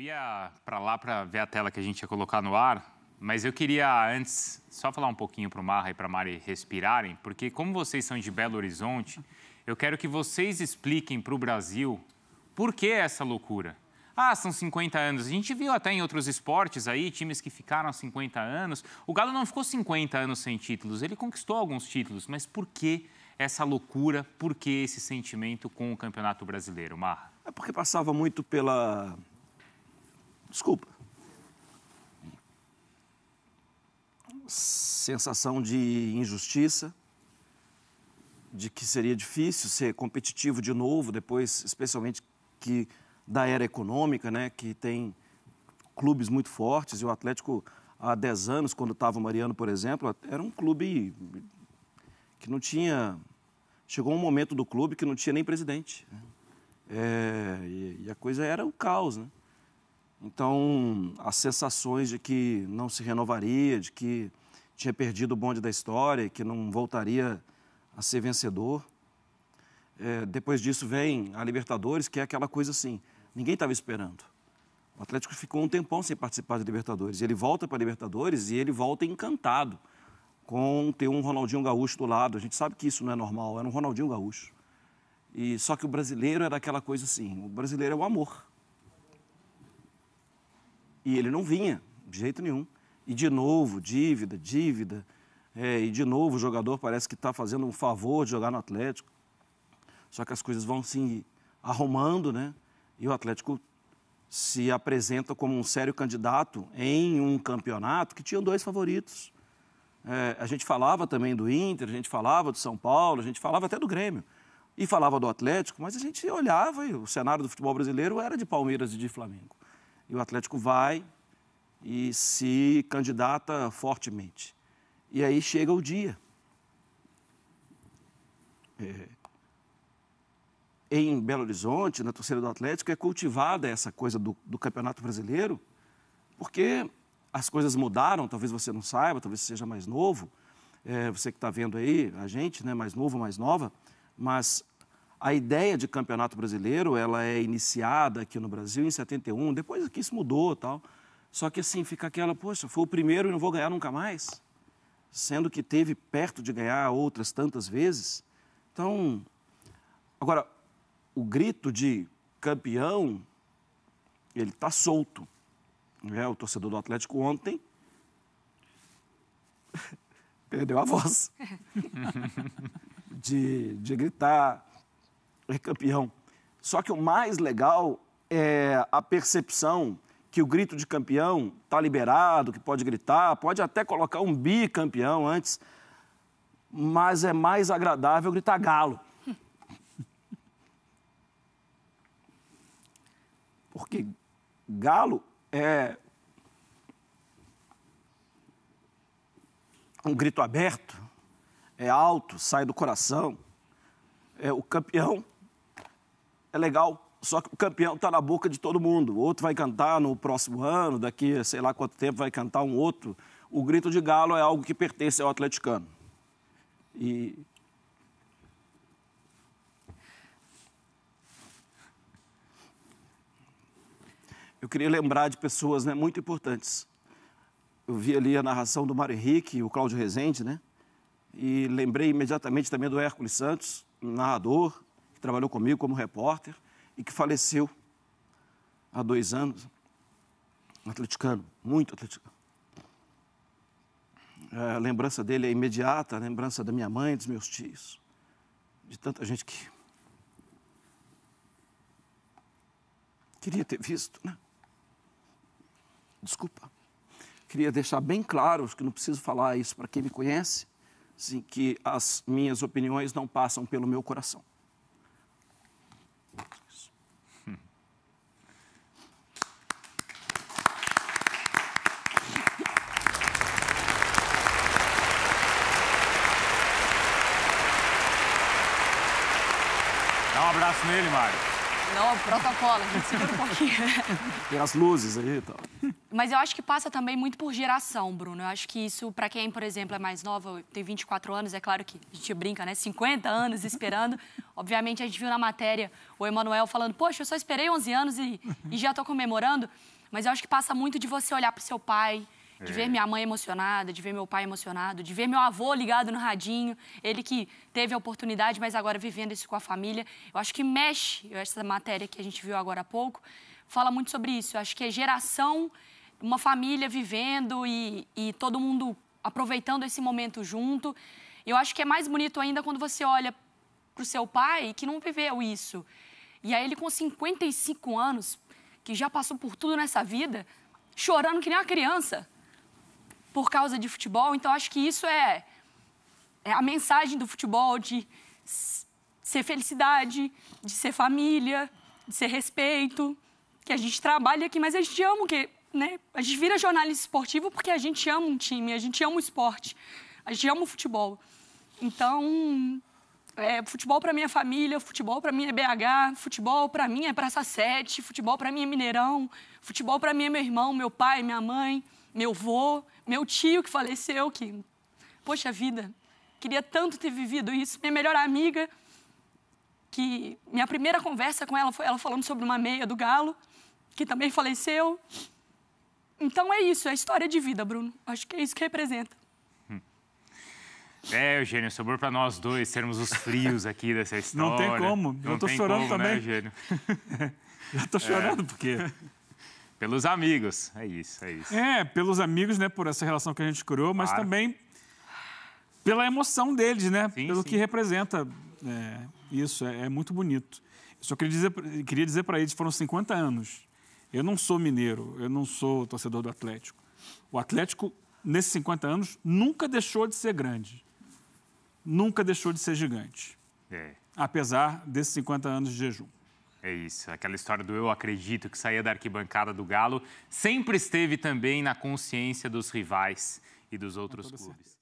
Eu ia para lá para ver a tela que a gente ia colocar no ar, mas eu queria antes só falar um pouquinho para o Marra e para a Mari respirarem, porque como vocês são de Belo Horizonte, eu quero que vocês expliquem para o Brasil por que essa loucura. Ah, são 50 anos. A gente viu até em outros esportes aí, times que ficaram 50 anos. O Galo não ficou 50 anos sem títulos, ele conquistou alguns títulos, mas por que essa loucura, por que esse sentimento com o Campeonato Brasileiro, Marra? É porque passava muito pela Desculpa. Sensação de injustiça, de que seria difícil ser competitivo de novo, depois, especialmente que da era econômica, né, que tem clubes muito fortes, e o Atlético, há 10 anos, quando estava o Mariano, por exemplo, era um clube que não tinha. Chegou um momento do clube que não tinha nem presidente. Né. É, e, e a coisa era o caos, né? Então, as sensações de que não se renovaria, de que tinha perdido o bonde da história, que não voltaria a ser vencedor. É, depois disso vem a Libertadores, que é aquela coisa assim, ninguém estava esperando. O Atlético ficou um tempão sem participar da Libertadores. Ele volta para a Libertadores e ele volta encantado com ter um Ronaldinho Gaúcho do lado. A gente sabe que isso não é normal, era um Ronaldinho Gaúcho. E só que o brasileiro era aquela coisa assim, o brasileiro é o amor. E ele não vinha, de jeito nenhum. E de novo, dívida, dívida. É, e de novo, o jogador parece que está fazendo um favor de jogar no Atlético. Só que as coisas vão se arrumando, né? E o Atlético se apresenta como um sério candidato em um campeonato que tinha dois favoritos. É, a gente falava também do Inter, a gente falava do São Paulo, a gente falava até do Grêmio. E falava do Atlético, mas a gente olhava e o cenário do futebol brasileiro era de Palmeiras e de Flamengo. E o Atlético vai e se candidata fortemente. E aí chega o dia. É. Em Belo Horizonte, na torcida do Atlético, é cultivada essa coisa do, do Campeonato Brasileiro, porque as coisas mudaram, talvez você não saiba, talvez seja mais novo, é, você que está vendo aí, a gente, né, mais novo, mais nova, mas a ideia de campeonato brasileiro, ela é iniciada aqui no Brasil em 71, depois que isso mudou tal. Só que assim, fica aquela, poxa, foi o primeiro e não vou ganhar nunca mais. Sendo que teve perto de ganhar outras tantas vezes. Então, agora, o grito de campeão, ele está solto. É, o torcedor do Atlético ontem perdeu a voz de, de gritar, é campeão. Só que o mais legal é a percepção que o grito de campeão está liberado, que pode gritar, pode até colocar um bicampeão antes, mas é mais agradável gritar galo. Porque galo é um grito aberto, é alto, sai do coração. É, o campeão é legal, só que o campeão está na boca de todo mundo. O outro vai cantar no próximo ano, daqui sei lá quanto tempo vai cantar um outro. O grito de galo é algo que pertence ao atleticano. E. Eu queria lembrar de pessoas né, muito importantes. Eu vi ali a narração do Mário Henrique o Cláudio Rezende, né? E lembrei imediatamente também do Hércules Santos, narrador, que trabalhou comigo como repórter e que faleceu há dois anos. Um atleticano, muito atleticano. É, a lembrança dele é imediata, a lembrança da minha mãe, dos meus tios, de tanta gente que queria ter visto, né? Desculpa. Queria deixar bem claro, que não preciso falar isso para quem me conhece, assim, que as minhas opiniões não passam pelo meu coração. Dá um abraço nele, Mário. Não, protocolo, gente segura um pouquinho. E as luzes aí e tal. Mas eu acho que passa também muito por geração, Bruno. Eu acho que isso, para quem, por exemplo, é mais nova, tem 24 anos, é claro que a gente brinca, né? 50 anos esperando. Obviamente, a gente viu na matéria o Emanuel falando, poxa, eu só esperei 11 anos e, e já tô comemorando. Mas eu acho que passa muito de você olhar pro seu pai, de ver minha mãe emocionada, de ver meu pai emocionado, de ver meu avô ligado no radinho, ele que teve a oportunidade, mas agora vivendo isso com a família. Eu acho que mexe, essa matéria que a gente viu agora há pouco, fala muito sobre isso. Eu acho que é geração, uma família vivendo e, e todo mundo aproveitando esse momento junto. Eu acho que é mais bonito ainda quando você olha para o seu pai que não viveu isso. E aí ele com 55 anos, que já passou por tudo nessa vida, chorando que nem uma criança por causa de futebol. Então, acho que isso é, é a mensagem do futebol de ser felicidade, de ser família, de ser respeito, que a gente trabalha aqui, mas a gente ama o quê? Né? A gente vira jornalista esportivo porque a gente ama um time, a gente ama o esporte, a gente ama o futebol. Então, é, futebol para minha família, futebol para mim é BH, futebol para mim é Praça 7, futebol para mim é Mineirão, futebol para mim é meu irmão, meu pai, minha mãe meu avô, meu tio que faleceu, que, poxa vida, queria tanto ter vivido isso. Minha melhor amiga, que minha primeira conversa com ela foi ela falando sobre uma meia do galo, que também faleceu. Então é isso, é história de vida, Bruno. Acho que é isso que representa. Hum. É, Eugênio, sobrou para nós dois sermos os frios aqui dessa história. Não tem como. Não Eu estou chorando como, né, também. Né, Eugênio? Já tô chorando é. porque pelos amigos, é isso, é isso. É, pelos amigos, né, por essa relação que a gente criou, mas claro. também pela emoção deles, né, sim, pelo sim. que representa é, isso, é, é, muito bonito. Eu só queria dizer, queria dizer para eles, foram 50 anos. Eu não sou mineiro, eu não sou torcedor do Atlético. O Atlético, nesses 50 anos, nunca deixou de ser grande. Nunca deixou de ser gigante. É. Apesar desses 50 anos de jejum. É isso, aquela história do eu acredito que saía da arquibancada do Galo sempre esteve também na consciência dos rivais e dos outros clubes. Certeza.